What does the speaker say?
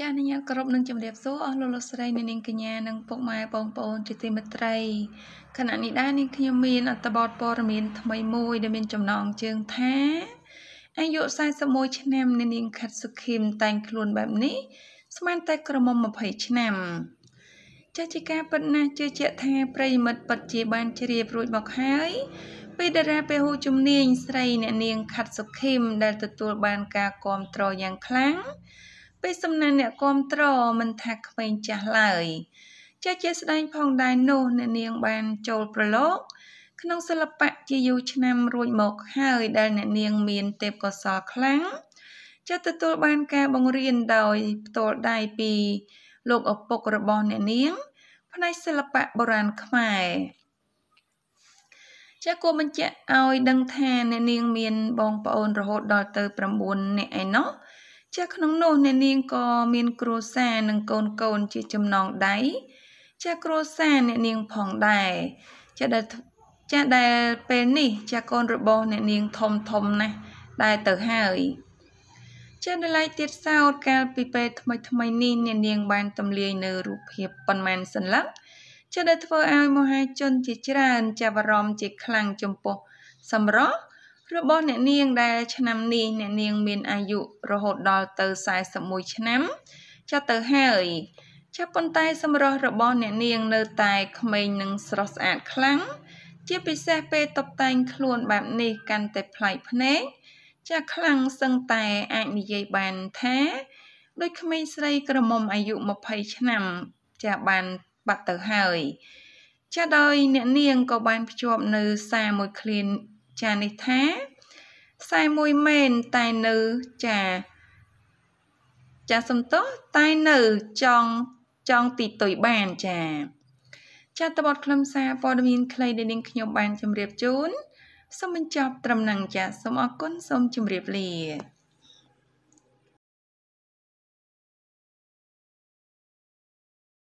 ចាអនុញ្ញាតគោរពនឹងជម្រាបសួរអស់លោកលោកស្រីអ្នកនាងកញ្ញានិងពុកម៉ែបងប្អូនជាទីមេត្រីខណៈនេះដែរនាងខ្ញុំមានអត្ថបទព័ត៌មានថ្មីមួយដែលមានចំណងជើងថាអាយុ41ឆ្នាំអ្នកនាងខាត់សុខីមតែងខ្លួនបែបនេះស្មានតែក្រមុំ20ឆ្នាំចាជាការពិតណាស់ជឿជាក់ថាប្រិមិត្តពិតជាបានជ្រាបរួចមកហើយពីតារាពហុជំនាញស្រីអ្នកនាងខាត់សុខីមដែលទទួលបានការគាំទ្រយ៉ាងខ្លាំងពេលសំណាក់អ្នកគាំទ្រមិនថាក្មេងចាស់ឡើយចាស់ជាស្ដែងផងដែរនោះអ្នកនាងបានចូលប្រឡូកក្នុងសិល្បៈជាយូរឆ្នាំរួចមក ហើយដែលអ្នកនាងមានទេពកោសល្យខ្លាំងចាស់ទទួលបានការបង្រៀនដោយផ្ទាល់ដៃពី លោកឪពុករបស់អ្នកនាង ផ្នែកសិល្បៈបុរាណខ្មែរចាស់គួរបញ្ជាក់ឲ្យដឹងថាអ្នកនាងមានបងប្អូនរហូតដល់ទៅ9នាក់ឯណោះចាក្នុងនោះអ្នកនាងក៏មានគ្រួសារនិងកូនកូនជាចំណងដៃចាគ្រួសារអ្នកនាងផងដែរចាដែលចាដែលពេលនេះ ចាកូនរបស់អ្នកនាងធំធំណាស់ដែលទៅហើយចានៅឡៃទៀតសោតកាលពីពេលថ្មីថ្មីនេះអ្នកនាង បានទម្លាយនៅរូបភាពប៉ុន្មានសន្លឹកចាដែលធ្វើឲ្យមហាជនជាច្រើន ចាប់អារម្មណ៍ជាខ្លាំងចំពោះសម្រស់របស់អ្នកនាងដែលឆ្នាំនេះអ្នកនាង មានអាយុរហូតដល់ទៅ41ឆ្នាំចាប់ទៅហើយចាប់ប៉ុន្តែសម្រស់របស់ អ្នកនាងនៅតែក្មេងនិងស្រស់ស្អាតខ្លាំងជាពិសេសពេលតុបតែងខ្លួនបែបនេះកាន់តែប្លែកភ្នែកចាស់ខ្លាំងសឹងតែអាចនិយាយបានថាដូចក្មេងស្រីក្រមុំអាយុ20ឆ្នាំចាស់បានបាត់ទៅហើយចាស់ដោយអ្នកនាងក៏បានភ្ជាប់នៅសារមួយឃ្លាចានេះថាខ្សែមួយមែនតែនៅចា ចាសំទោសតែនៅចង់ចង់ទីតុយបានចា ចាតបតខ្លឹមសារព័ត៌មានខ្លីដែលនាងខ្ញុំបានជម្រាបជូនសូមបញ្ចប់ត្រឹមនឹងចាសូមអរគុណសូមជម្រាបលា